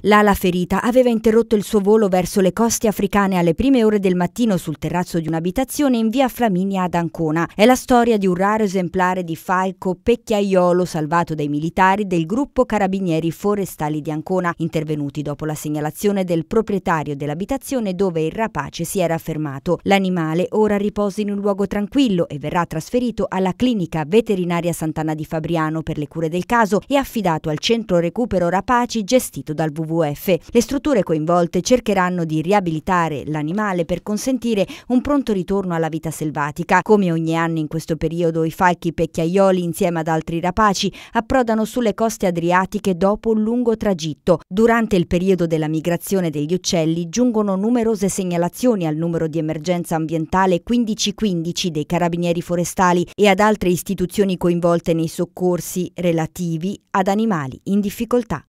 L'ala ferita aveva interrotto il suo volo verso le coste africane alle prime ore del mattino sul terrazzo di un'abitazione in via Flaminia ad Ancona. È la storia di un raro esemplare di falco pecchiaiolo salvato dai militari del gruppo Carabinieri Forestali di Ancona, intervenuti dopo la segnalazione del proprietario dell'abitazione dove il rapace si era fermato. L'animale ora riposa in un luogo tranquillo e verrà trasferito alla clinica veterinaria Sant'Anna di Fabriano per le cure del caso e affidato al centro recupero rapaci gestito dal VV. WWF. Le strutture coinvolte cercheranno di riabilitare l'animale per consentire un pronto ritorno alla vita selvatica. Come ogni anno in questo periodo i falchi pecchiaioli insieme ad altri rapaci approdano sulle coste adriatiche dopo un lungo tragitto. Durante il periodo della migrazione degli uccelli giungono numerose segnalazioni al numero di emergenza ambientale 1515 dei carabinieri forestali e ad altre istituzioni coinvolte nei soccorsi relativi ad animali in difficoltà.